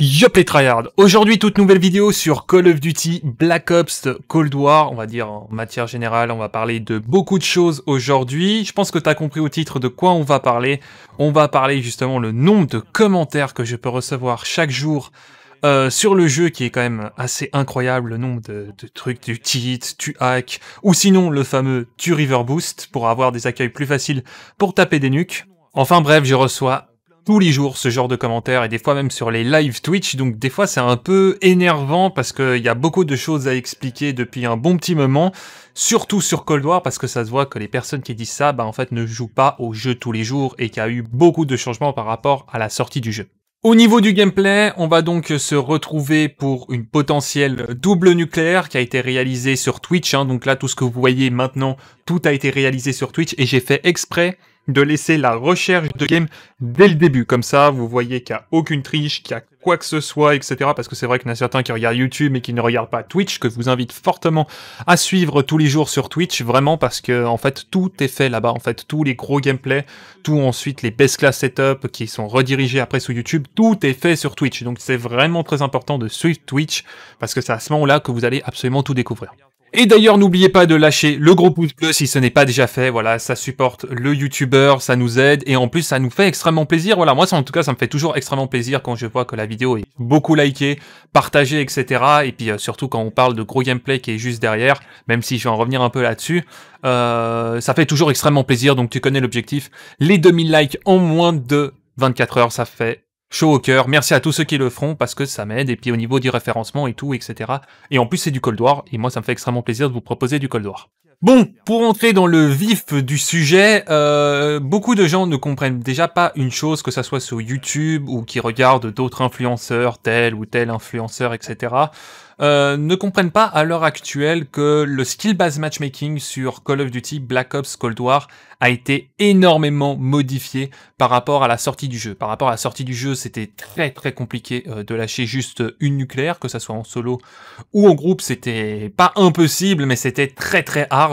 Yup les tryhards Aujourd'hui, toute nouvelle vidéo sur Call of Duty Black Ops Cold War. On va dire en matière générale, on va parler de beaucoup de choses aujourd'hui. Je pense que tu as compris au titre de quoi on va parler. On va parler justement le nombre de commentaires que je peux recevoir chaque jour euh, sur le jeu qui est quand même assez incroyable, le nombre de, trucs, du tit, tu hack, ou sinon le fameux tu river boost pour avoir des accueils plus faciles pour taper des nuques. Enfin bref, je reçois tous les jours ce genre de commentaires et des fois même sur les live Twitch. Donc des fois c'est un peu énervant parce qu'il y a beaucoup de choses à expliquer depuis un bon petit moment, surtout sur Cold War parce que ça se voit que les personnes qui disent ça, bah en fait ne jouent pas au jeu tous les jours et qu'il y a eu beaucoup de changements par rapport à la sortie du jeu. Au niveau du gameplay, on va donc se retrouver pour une potentielle double nucléaire qui a été réalisée sur Twitch. Hein. Donc là, tout ce que vous voyez maintenant, tout a été réalisé sur Twitch et j'ai fait exprès de laisser la recherche de game dès le début. Comme ça, vous voyez qu'il n'y a aucune triche, qu'il y a quoi que ce soit, etc. Parce que c'est vrai qu'il y en a certains qui regardent YouTube et qui ne regardent pas Twitch, que je vous invite fortement à suivre tous les jours sur Twitch, vraiment parce que, en fait, tout est fait là-bas. En fait, tous les gros gameplays, tout ensuite les best class setup qui sont redirigés après sur YouTube, tout est fait sur Twitch. Donc c'est vraiment très important de suivre Twitch parce que c'est à ce moment-là que vous allez absolument tout découvrir. Et d'ailleurs, n'oubliez pas de lâcher le gros pouce bleu si ce n'est pas déjà fait. Voilà, ça supporte le youtubeur, ça nous aide et en plus ça nous fait extrêmement plaisir. Voilà, moi ça, en tout cas ça me fait toujours extrêmement plaisir quand je vois que la vidéo est beaucoup likée, partagée, etc. Et puis euh, surtout quand on parle de gros gameplay qui est juste derrière, même si je vais en revenir un peu là-dessus, euh, ça fait toujours extrêmement plaisir. Donc tu connais l'objectif. Les 2000 likes en moins de 24 heures, ça fait chaud au cœur. Merci à tous ceux qui le feront parce que ça m'aide. Et puis au niveau du référencement et tout, etc. Et en plus, c'est du Cold War. Et moi, ça me fait extrêmement plaisir de vous proposer du Cold War. Bon, pour entrer dans le vif du sujet, euh, beaucoup de gens ne comprennent déjà pas une chose, que ça soit sur YouTube ou qui regardent d'autres influenceurs, tel ou tel influenceur, etc. Euh, ne comprennent pas à l'heure actuelle que le skill-based matchmaking sur Call of Duty Black Ops Cold War a été énormément modifié par rapport à la sortie du jeu. Par rapport à la sortie du jeu, c'était très très compliqué euh, de lâcher juste une nucléaire, que ça soit en solo ou en groupe, c'était pas impossible, mais c'était très très hard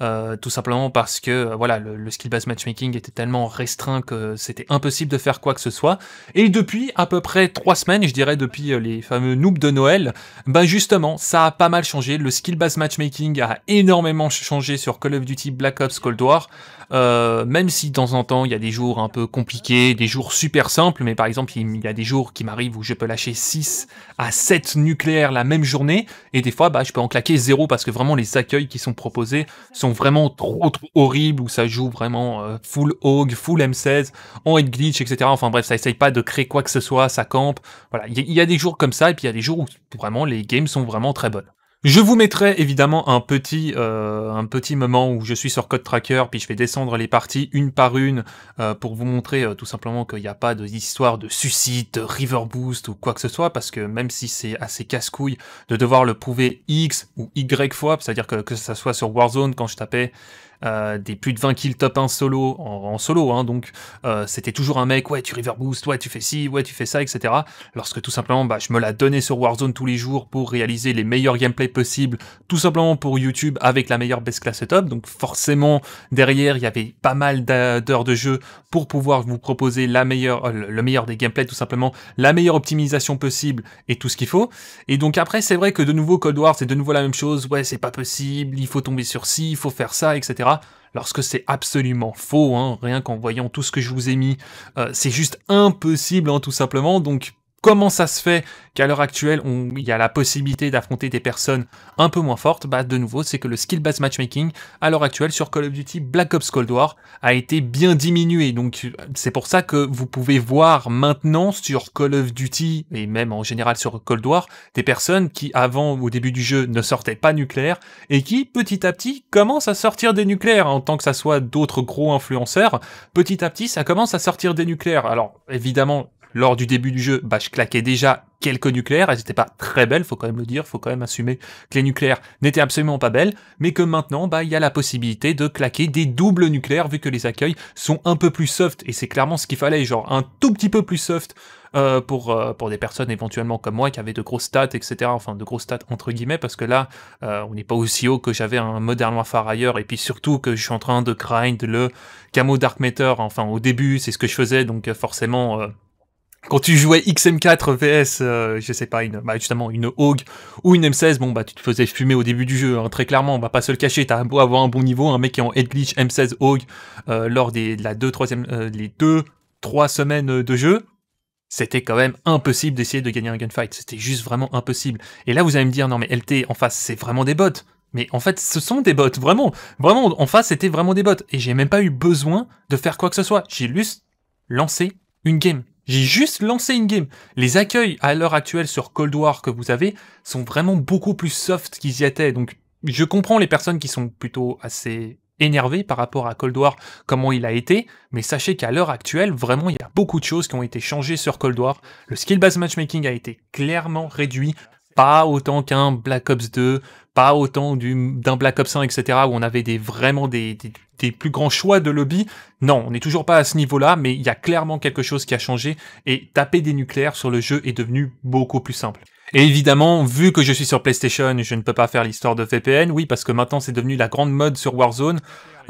euh, tout simplement parce que euh, voilà le, skill base matchmaking était tellement restreint que c'était impossible de faire quoi que ce soit. Et depuis à peu près trois semaines, je dirais depuis euh, les fameux noobs de Noël, ben justement, ça a pas mal changé. Le skill base matchmaking a énormément changé sur Call of Duty Black Ops Cold War. Euh, même si de temps en temps il y a des jours un peu compliqués, des jours super simples, mais par exemple il y a des jours qui m'arrivent où je peux lâcher 6 à 7 nucléaires la même journée, et des fois bah, je peux en claquer 0 parce que vraiment les accueils qui sont proposés sont vraiment trop, trop horribles, où ça joue vraiment euh, full Hog, full M16, en head glitch, etc. Enfin bref, ça essaye pas de créer quoi que ce soit, ça campe. Voilà, il y, a des jours comme ça, et puis il y a des jours où vraiment les games sont vraiment très bonnes. Je vous mettrai évidemment un petit, euh, un petit moment où je suis sur Code Tracker, puis je vais descendre les parties une par une euh, pour vous montrer euh, tout simplement qu'il n'y a pas d'histoire de suicide, de river boost ou quoi que ce soit, parce que même si c'est assez casse-couille de devoir le prouver X ou Y fois, c'est-à-dire que, que ça soit sur Warzone quand je tapais euh, des plus de 20 kills top 1 solo, en, solo, hein, donc euh, c'était toujours un mec, ouais, tu river boost, ouais, tu fais ci, ouais, tu fais ça, etc. Lorsque tout simplement, bah, je me la donnais sur Warzone tous les jours pour réaliser les meilleurs gameplays possibles, tout simplement pour YouTube avec la meilleure best class top donc forcément, derrière, il y avait pas mal d'heures de jeu pour pouvoir vous proposer la meilleure, euh, le meilleur des gameplays, tout simplement, la meilleure optimisation possible et tout ce qu'il faut. Et donc après, c'est vrai que de nouveau, Cold War, c'est de nouveau la même chose, ouais, c'est pas possible, il faut tomber sur ci, il faut faire ça, etc. Lorsque c'est absolument faux, hein, rien qu'en voyant tout ce que je vous ai mis, euh, c'est juste impossible hein, tout simplement. Donc comment ça se fait qu'à l'heure actuelle, il y a la possibilité d'affronter des personnes un peu moins fortes Bah de nouveau, c'est que le skill-based matchmaking, à l'heure actuelle, sur Call of Duty Black Ops Cold War, a été bien diminué. Donc c'est pour ça que vous pouvez voir maintenant sur Call of Duty, et même en général sur Cold War, des personnes qui avant, au début du jeu, ne sortaient pas nucléaires et qui, petit à petit, commencent à sortir des nucléaires, en tant que ça soit d'autres gros influenceurs, petit à petit, ça commence à sortir des nucléaires. Alors évidemment, lors du début du jeu, bah, je claquais déjà quelques nucléaires, elles n'étaient pas très belles, faut quand même le dire, faut quand même assumer que les nucléaires n'étaient absolument pas belles, mais que maintenant, bah, il y a la possibilité de claquer des doubles nucléaires vu que les accueils sont un peu plus soft, et c'est clairement ce qu'il fallait, genre un tout petit peu plus soft euh, pour, euh, pour des personnes éventuellement comme moi qui avaient de grosses stats, etc. Enfin, de grosses stats entre guillemets, parce que là, euh, on n'est pas aussi haut que j'avais un Modern Warfare ailleurs, et puis surtout que je suis en train de grind le camo Dark Matter, enfin, au début, c'est ce que je faisais, donc forcément quand tu jouais XM4 VS, euh, je sais pas, une, bah justement une Hog ou une M16, bon bah tu te faisais fumer au début du jeu, hein, très clairement, on va pas se le cacher, t'as beau avoir un bon niveau, un mec qui est en head glitch M16 Hog euh, lors des la deux, troisième, euh, les deux, trois semaines de jeu, c'était quand même impossible d'essayer de gagner un gunfight, c'était juste vraiment impossible. Et là vous allez me dire, non mais LT en face c'est vraiment des bots, mais en fait, ce sont des bots, vraiment. Vraiment, en face, c'était vraiment des bots. Et j'ai même pas eu besoin de faire quoi que ce soit. J'ai juste lancé une game. J'ai juste lancé une game. Les accueils à l'heure actuelle sur Cold War que vous avez sont vraiment beaucoup plus soft qu'ils y étaient. Donc, je comprends les personnes qui sont plutôt assez énervées par rapport à Cold War, comment il a été, mais sachez qu'à l'heure actuelle, vraiment, il y a beaucoup de choses qui ont été changées sur Cold War. Le skill-based matchmaking a été clairement réduit, pas autant qu'un Black Ops 2 pas autant d'un Black Ops 1, etc., où on avait des, vraiment des, des, plus grands choix de lobby. Non, on n'est toujours pas à ce niveau-là, mais il y a clairement quelque chose qui a changé, et taper des nucléaires sur le jeu est devenu beaucoup plus simple. Et évidemment, vu que je suis sur PlayStation, je ne peux pas faire l'histoire de VPN, oui, parce que maintenant c'est devenu la grande mode sur Warzone.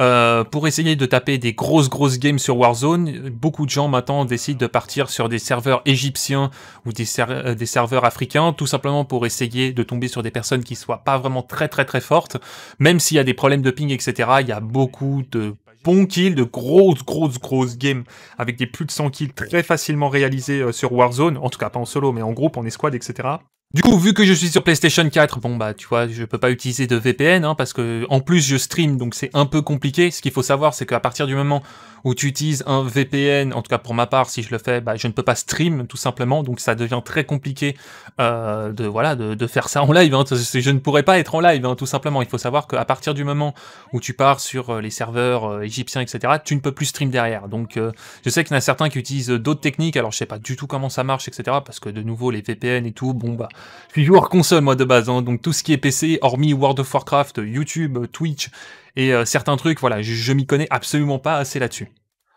Euh, pour essayer de taper des grosses grosses games sur Warzone, beaucoup de gens maintenant décident de partir sur des serveurs égyptiens ou euh, des, serveurs africains, tout simplement pour essayer de tomber sur des personnes qui soient pas vraiment très très très fortes, même s'il y a des problèmes de ping, etc. Il y a beaucoup de bons kills, de grosses grosses grosses games avec des plus de 100 kills très facilement réalisés euh, sur Warzone, en tout cas pas en solo mais en groupe, en escouade, etc. Du coup, vu que je suis sur PlayStation 4, bon bah tu vois, je peux pas utiliser de VPN hein, parce que en plus je stream, donc c'est un peu compliqué. Ce qu'il faut savoir, c'est qu'à partir du moment où tu utilises un VPN, en tout cas pour ma part, si je le fais, bah, je ne peux pas stream tout simplement, donc ça devient très compliqué euh, de voilà de, faire ça en live. Hein. Je ne pourrais pas être en live hein, tout simplement. Il faut savoir qu'à partir du moment où tu pars sur euh, les serveurs euh, égyptiens, etc., tu ne peux plus stream derrière. Donc je sais qu'il y en a certains qui utilisent d'autres techniques. Alors je sais pas du tout comment ça marche, etc. Parce que de nouveau les VPN et tout, bon bah je suis joueur console, moi, de base. Hein. donc, tout ce qui est PC, hormis World of Warcraft, YouTube, Twitch et euh, certains trucs, voilà, je, m'y connais absolument pas assez là-dessus.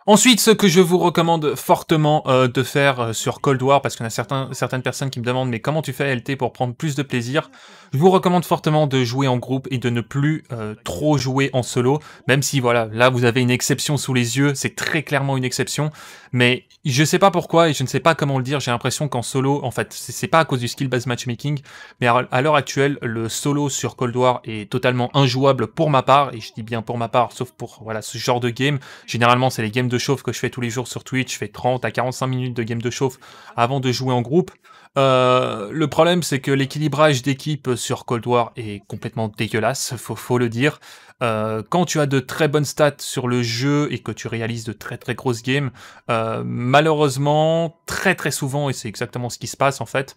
Ensuite, ce que je vous recommande fortement euh, de faire euh, sur Cold War, parce qu'on a certains, certaines personnes qui me demandent mais comment tu fais LT pour prendre plus de plaisir, je vous recommande fortement de jouer en groupe et de ne plus trop jouer en solo, même si voilà, là vous avez une exception sous les yeux, c'est très clairement une exception, mais je sais pas pourquoi et je ne sais pas comment le dire. J'ai l'impression qu'en solo, en fait, c'est pas à cause du skill-based matchmaking, mais à l'heure actuelle, le solo sur Cold War est totalement injouable pour ma part. Et je dis bien pour ma part, sauf pour voilà ce genre de game. Généralement, c'est les games de chauffe que je fais tous les jours sur Twitch. Je fais 30 à 45 minutes de game de chauffe avant de jouer en groupe. Euh, le problème, c'est que l'équilibrage d'équipe sur Cold War est complètement dégueulasse, faut, faut le dire. Euh, quand tu as de très bonnes stats sur le jeu et que tu réalises de très très grosses games, euh, malheureusement, très très souvent, et c'est exactement ce qui se passe en fait,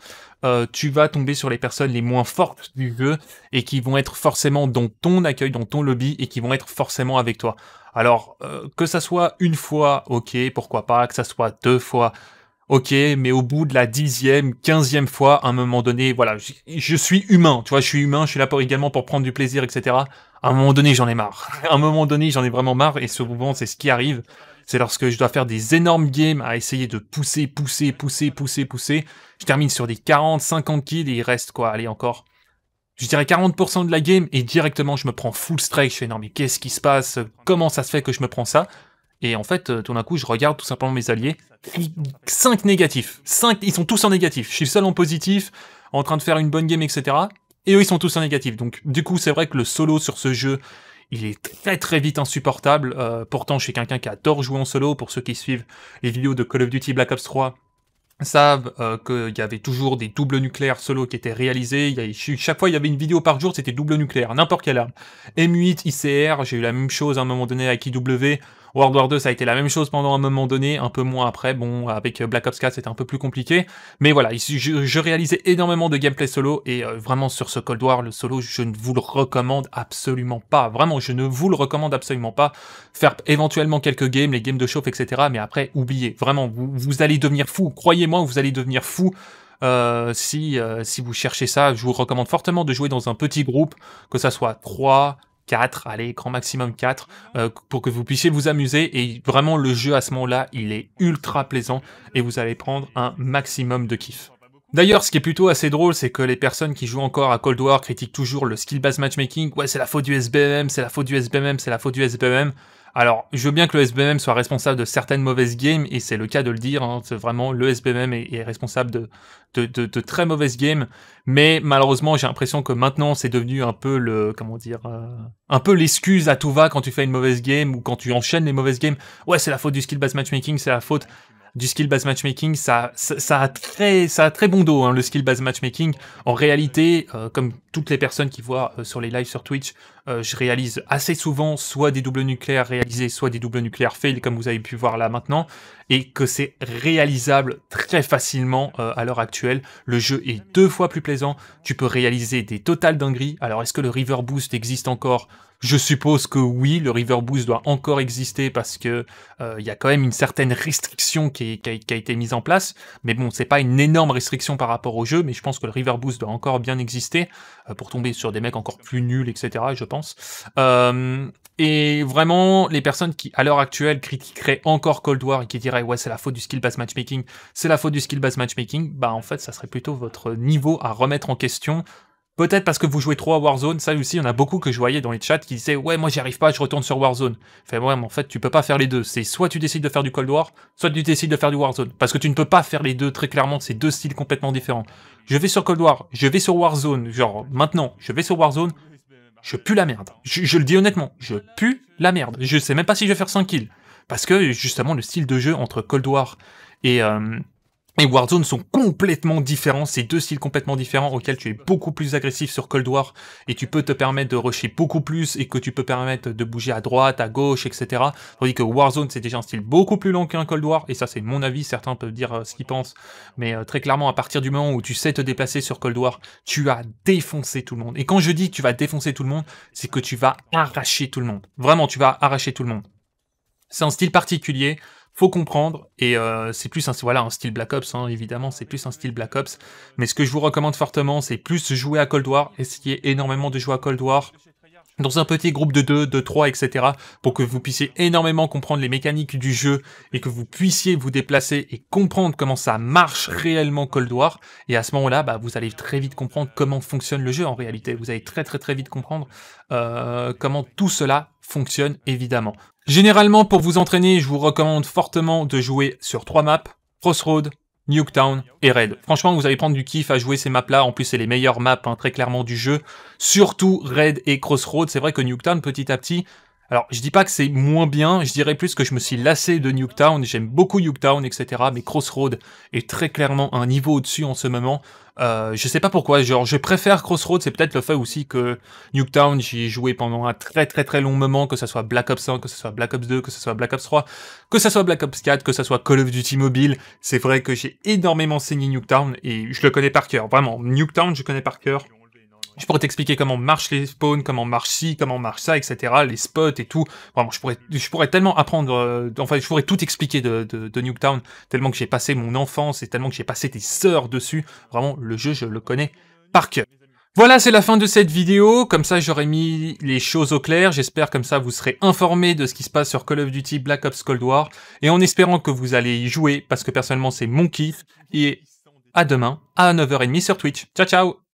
tu vas tomber sur les personnes les moins fortes du jeu et qui vont être forcément dans ton accueil, dans ton lobby et qui vont être forcément avec toi. Alors, que ça soit une fois, ok, pourquoi pas, que ça soit deux fois, Ok, mais au bout de la dixième, quinzième fois, à un moment donné, voilà, je, suis humain, tu vois, je suis humain, je suis là pour également pour prendre du plaisir, etc. À un moment donné, j'en ai marre. à un moment donné, j'en ai vraiment marre, et ce moment, c'est ce qui arrive. C'est lorsque je dois faire des énormes games à essayer de pousser, pousser, pousser, pousser, pousser. Je termine sur des 40, 50 kills, et il reste quoi, allez, encore je dirais 40% de la game et directement je me prends full strike, je fais non mais qu'est-ce qui se passe, comment ça se fait que je me prends ça et en fait, euh, tout d'un coup, je regarde tout simplement mes alliés. 5 négatifs. 5, ils sont tous en négatif. Je suis seul en positif, en train de faire une bonne game, etc. Et eux, ils sont tous en négatif. Donc, du coup, c'est vrai que le solo sur ce jeu, il est très très vite insupportable. Euh, pourtant, je suis quelqu'un qui adore jouer en solo. Pour ceux qui suivent les vidéos de Call of Duty Black Ops 3, savent euh, qu'il y avait toujours des doubles nucléaires solo qui étaient réalisés. chaque fois, il y avait une vidéo par jour, c'était double nucléaire, n'importe quelle arme. M8, ICR, j'ai eu la même chose à un moment donné avec IW. World War 2, ça a été la même chose pendant un moment donné, un peu moins après. Bon, avec euh, Black Ops 4, c'était un peu plus compliqué. Mais voilà, je, réalisais énormément de gameplay solo et euh, vraiment sur ce Cold War, le solo, je ne vous le recommande absolument pas. Vraiment, je ne vous le recommande absolument pas. Faire éventuellement quelques games, les games de chauffe, etc. Mais après, oubliez. Vraiment, vous, allez devenir fou. Croyez-moi, vous allez devenir fou. Euh, si, si vous cherchez ça, je vous recommande fortement de jouer dans un petit groupe, que ça soit 3, 4, allez, grand maximum 4, mhm. euh, pour que vous puissiez vous amuser. Et vraiment, le jeu à ce moment-là, il est ultra plaisant et vous allez prendre un maximum de kiff. D'ailleurs, ce qui est plutôt assez drôle, c'est que les personnes qui jouent encore à Cold War critiquent toujours le skill-based matchmaking. Ouais, c'est la faute du SBM, c'est la faute du SBM, c'est la faute du SBM. Alors, je veux bien que le SBMM soit responsable de certaines mauvaises games, et c'est le cas de le dire, hein, c'est vraiment, le SBMM est, responsable de de, très mauvaises games, mais malheureusement, j'ai l'impression que maintenant, c'est devenu un peu le, comment dire, euh, un peu l'excuse à tout va quand tu fais une mauvaise game, ou quand tu enchaînes les mauvaises games. Ouais, c'est la faute du skill-based matchmaking, c'est la faute du skill-based matchmaking, ça, ça, a très, ça a très bon dos, hein, le skill-based matchmaking. En réalité, euh, comme toutes les personnes qui voient euh, sur les lives sur Twitch, euh, je réalise assez souvent soit des doubles nucléaires réalisés, soit des doubles nucléaires fail, comme vous avez pu voir là maintenant, et que c'est réalisable très facilement euh, à l'heure actuelle. Le jeu est deux fois plus plaisant, tu peux réaliser des totales dingueries. Alors est-ce que le River Boost existe encore je suppose que oui, le River Boost doit encore exister parce que il y a quand même une certaine restriction qui, a, qui a, été mise en place. Mais bon, c'est pas une énorme restriction par rapport au jeu, mais je pense que le River Boost doit encore bien exister. Euh, pour tomber sur des mecs encore plus nuls, etc., je pense. Euh, et vraiment, les personnes qui, à l'heure actuelle, critiqueraient encore Cold War et qui diraient ouais, c'est la faute du skill-based matchmaking, c'est la faute du skill-based matchmaking, bah en fait, ça serait plutôt votre niveau à remettre en question Peut-être parce que vous jouez trop à Warzone, ça aussi, il y en a beaucoup que je voyais dans les chats qui disaient Ouais, moi j'y arrive pas, je retourne sur Warzone. Enfin, ouais, mais en fait, tu peux pas faire les deux. C'est soit tu décides de faire du Cold War, soit tu décides de faire du Warzone. Parce que tu ne peux pas faire les deux, très clairement, c'est deux styles complètement différents. Je vais sur Cold War, je vais sur Warzone, genre maintenant, je vais sur Warzone, je pue la merde. Je, le dis honnêtement, je pue la merde. Je sais même pas si je vais faire 5 kills. Parce que justement, le style de jeu entre Cold War et. Euh, et Warzone sont complètement différents, c'est deux styles complètement différents auxquels tu es beaucoup plus agressif sur Cold War et tu peux te permettre de rusher beaucoup plus et que tu peux permettre de bouger à droite, à gauche, etc. Tandis que Warzone c'est déjà un style beaucoup plus long qu'un Cold War et ça c'est mon avis, certains peuvent dire euh, ce qu'ils pensent, mais euh, très clairement à partir du moment où tu sais te déplacer sur Cold War, tu as défoncé tout le monde. Et quand je dis que tu vas défoncer tout le monde, c'est que tu vas arracher tout le monde. Vraiment, tu vas arracher tout le monde. C'est un style particulier, faut comprendre et euh, c'est plus un, voilà, un style Black Ops, hein, évidemment, c'est plus un style Black Ops. Mais ce que je vous recommande fortement, c'est plus jouer à Cold War, essayer énormément de jouer à Cold War, dans un petit groupe de 2, de 3, etc. pour que vous puissiez énormément comprendre les mécaniques du jeu et que vous puissiez vous déplacer et comprendre comment ça marche réellement Cold War. Et à ce moment-là, bah, vous allez très vite comprendre comment fonctionne le jeu en réalité. Vous allez très très très vite comprendre euh, comment tout cela fonctionne évidemment. Généralement, pour vous entraîner, je vous recommande fortement de jouer sur trois maps, Crossroad, Nuketown et Red. Franchement, vous allez prendre du kiff à jouer ces maps-là. En plus, c'est les meilleures maps, hein, très clairement, du jeu. Surtout Red et Crossroad. C'est vrai que Nuketown, petit à petit, alors, je dis pas que c'est moins bien, je dirais plus que je me suis lassé de Nuketown, j'aime beaucoup Nuketown, etc., mais Crossroad est très clairement un niveau au-dessus en ce moment. Euh, je sais pas pourquoi, genre, je préfère Crossroad, c'est peut-être le fait aussi que Nuketown, j'y ai joué pendant un très très très long moment, que ça soit Black Ops 1, que ça soit Black Ops 2, que ça soit Black Ops 3, que ça soit Black Ops 4, que ça soit Call of Duty Mobile, c'est vrai que j'ai énormément saigné Nuketown, et je le connais par cœur, vraiment, Nuketown, je connais par cœur, je pourrais t'expliquer comment marchent les spawns, comment marche ci, comment marche ça, etc. Les spots et tout. Vraiment, je pourrais, je pourrais tellement apprendre. Euh, enfin, je pourrais tout expliquer de, de, de tellement que j'ai passé mon enfance et tellement que j'ai passé des heures dessus. Vraiment, le jeu, je le connais par cœur. Voilà, c'est la fin de cette vidéo. Comme ça, j'aurais mis les choses au clair. J'espère comme ça, vous serez informés de ce qui se passe sur Call of Duty Black Ops Cold War. Et en espérant que vous allez y jouer, parce que personnellement, c'est mon kiff. Et à demain, à 9h30 sur Twitch. Ciao, ciao